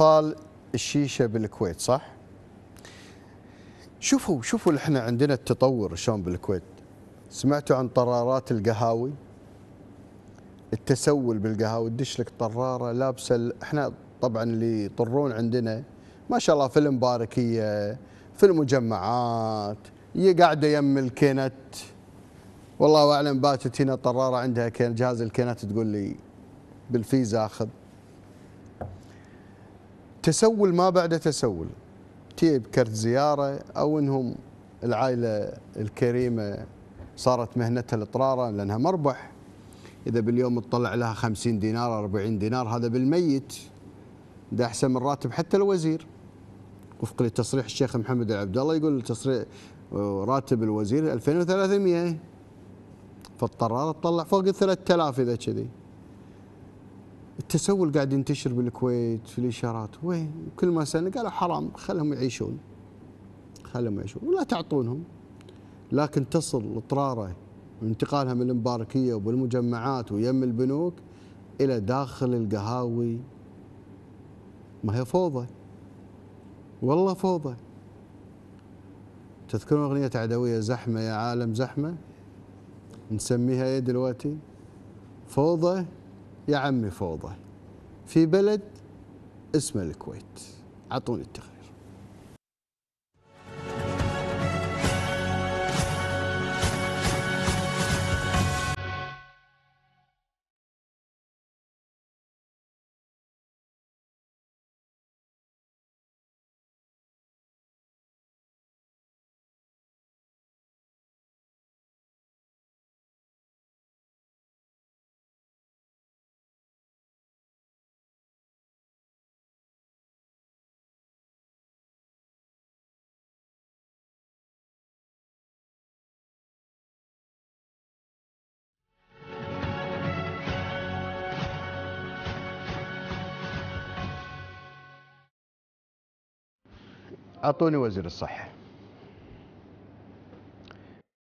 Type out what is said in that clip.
اطفال الشيشه بالكويت صح شوفوا شوفوا احنا عندنا التطور شلون بالكويت سمعتوا عن طرارات القهاوي التسول بالقهاوي تدش لك طراره لابسه احنا طبعا اللي يطرون عندنا ما شاء الله في المباركيه في المجمعات هي قاعده يم الكنت والله اعلم باتت هنا طراره عندها جهاز الكنت تقول لي بالفيزا اخذ تسول ما بعد تسول تيب كرت زياره او انهم العائله الكريمه صارت مهنتها الاطراره لانها مربح اذا باليوم تطلع لها 50 دينار 40 دينار هذا بالميت ده احسن من راتب حتى الوزير وفق لتصريح الشيخ محمد عبد الله يقول تصريح آه، راتب الوزير 2300 فاضطرار تطلع فوق ال 3000 اذا كذي التسول قاعد ينتشر بالكويت في الاشارات وين كل ما سالنا قالوا حرام خلهم يعيشون خلهم يعيشون ولا تعطونهم لكن تصل اضطراره وانتقالها من المباركيه وبالمجمعات ويم البنوك الى داخل القهاوي ما هي فوضى والله فوضى تذكرون اغنيه عدويه زحمه يا عالم زحمه نسميها ايه دلوقتي فوضى يا عمي فوضى في بلد اسمه الكويت اعطوني التقرير اعطوني وزير الصحه